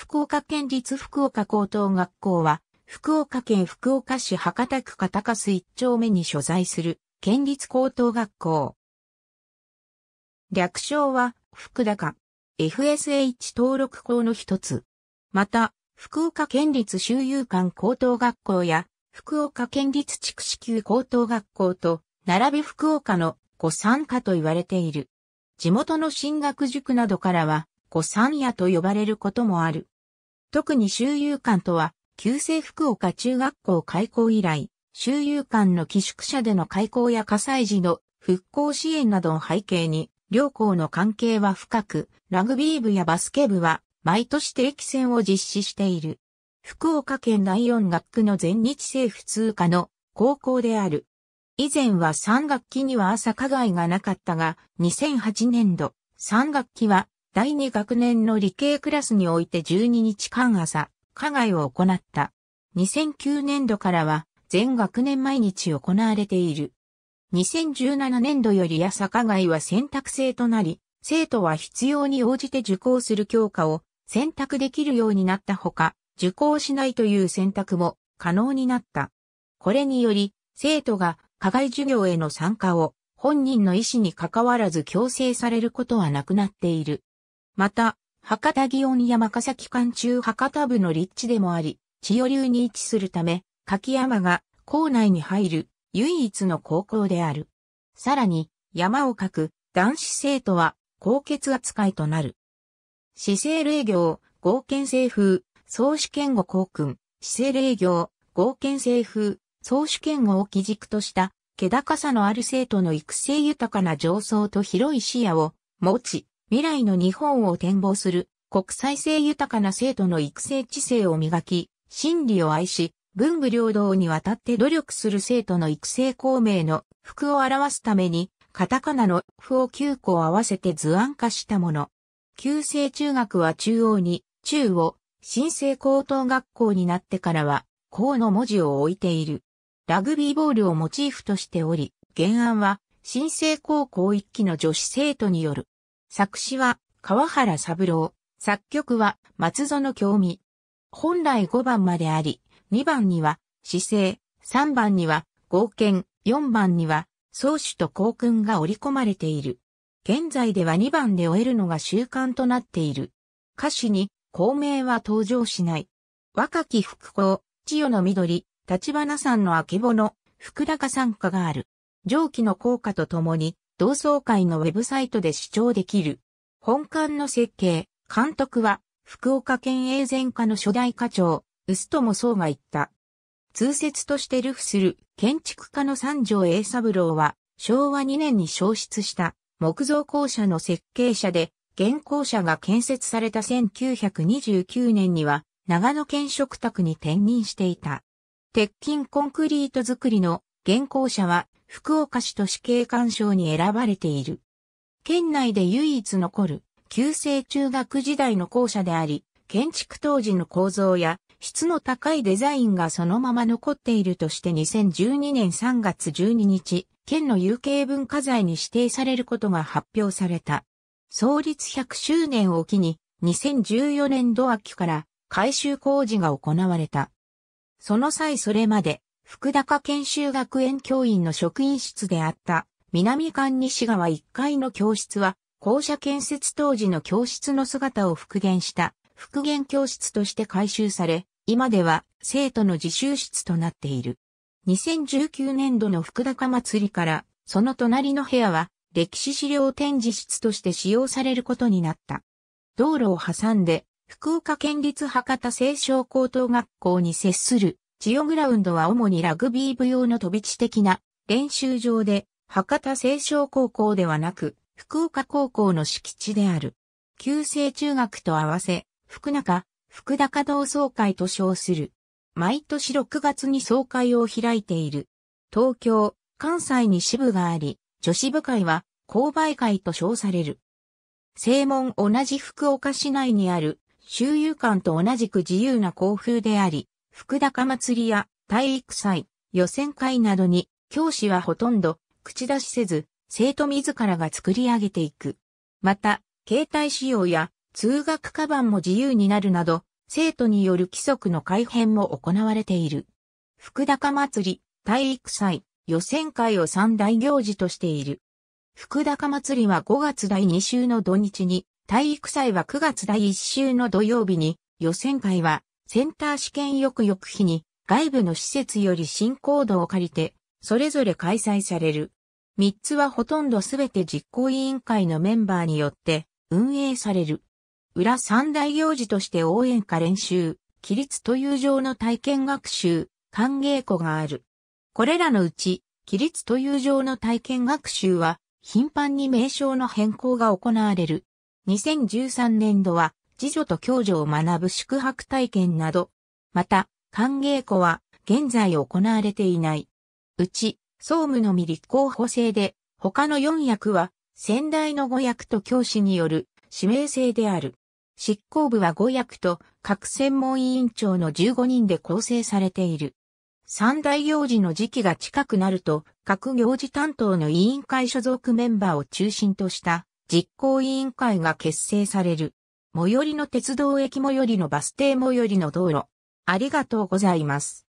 福岡県立福岡高等学校は、福岡県福岡市博多区片加一丁目に所在する県立高等学校。略称は、福高。FSH 登録校の一つ。また、福岡県立周遊館高等学校や、福岡県立筑紫級高等学校と、並び福岡の御参加と言われている。地元の進学塾などからは、古山夜と呼ばれることもある。特に周遊館とは、旧制福岡中学校開校以来、周遊館の寄宿舎での開校や火災時の復興支援などを背景に、両校の関係は深く、ラグビー部やバスケ部は毎年定期戦を実施している。福岡県第四学区の全日制普通科の高校である。以前は3学期には朝課外がなかったが、2008年度、3学期は第2学年の理系クラスにおいて12日間朝、課外を行った。2009年度からは全学年毎日行われている。2017年度より朝課外は選択制となり、生徒は必要に応じて受講する教科を選択できるようになったほか、受講しないという選択も可能になった。これにより、生徒が課外授業への参加を本人の意思に関わらず強制されることはなくなっている。また、博多祇園山笠期間中博多部の立地でもあり、千代流に位置するため、柿山が校内に入る唯一の高校である。さらに、山を描く男子生徒は高血扱いとなる。姿勢霊業、合憲政風、総主権後公君、姿勢霊業、合憲政風、総主権後を基軸とした、気高さのある生徒の育成豊かな上層と広い視野を持ち、未来の日本を展望する国際性豊かな生徒の育成知性を磨き、真理を愛し、文武両道にわたって努力する生徒の育成公明の服を表すために、カタカナの符を9個合わせて図案化したもの。旧制中学は中央に、中央、新制高等学校になってからは、うの文字を置いている。ラグビーボールをモチーフとしており、原案は、新制高校一期の女子生徒による作詞は川原三郎、作曲は松園興味。本来5番まであり、2番には姿勢、3番には合剣、4番には宗主と校訓が織り込まれている。現在では2番で終えるのが習慣となっている。歌詞に公名は登場しない。若き福光、千代の緑、立花さんの明けぼの、福高参加がある。上記の効果とともに、同窓会のウェブサイトで視聴できる。本館の設計、監督は、福岡県営前課の初代課長、臼友総が言った。通説として流布する建築家の三条栄三郎は、昭和2年に消失した木造校舎の設計者で、現校舎が建設された1929年には、長野県食卓に転任していた。鉄筋コンクリート作りの現校舎は福岡市都市景観賞に選ばれている。県内で唯一残る、旧制中学時代の校舎であり、建築当時の構造や質の高いデザインがそのまま残っているとして2012年3月12日、県の有形文化財に指定されることが発表された。創立100周年を機に2014年度秋から改修工事が行われた。その際それまで福高研修学園教員の職員室であった南館西側1階の教室は校舎建設当時の教室の姿を復元した復元教室として改修され、今では生徒の自習室となっている。2019年度の福高祭りから、その隣の部屋は歴史資料展示室として使用されることになった。道路を挟んで、福岡県立博多青少高等学校に接するジオグラウンドは主にラグビー部用の飛び地的な練習場で、博多清少高校ではなく、福岡高校の敷地である。旧制中学と合わせ、福中、福高同窓会と称する。毎年6月に総会を開いている。東京、関西に支部があり、女子部会は購買会と称される。正門同じ福岡市内にある周遊館と同じく自由な校風であり、福高祭りや体育祭、予選会などに、教師はほとんど口出しせず、生徒自らが作り上げていく。また、携帯使用や通学カバンも自由になるなど、生徒による規則の改変も行われている。福高祭り、体育祭、予選会を三大行事としている。福高祭りは5月第2週の土日に、体育祭は9月第1週の土曜日に、予選会はセンター試験翌々日に外部の施設より新コードを借りて、それぞれ開催される。三つはほとんどすべて実行委員会のメンバーによって運営される。裏三大行事として応援歌練習、起立という上の体験学習、歓迎庫がある。これらのうち、起立という上の体験学習は、頻繁に名称の変更が行われる。2013年度は、次女と教女を学ぶ宿泊体験など、また、歓迎庫は現在行われていない。うち、総務のみ立候補制で、他の4役は、先代の5役と教師による指名制である。執行部は5役と各専門委員長の15人で構成されている。三大行事の時期が近くなると、各行事担当の委員会所属メンバーを中心とした実行委員会が結成される。最寄りの鉄道駅最寄りのバス停最寄りの道路。ありがとうございます。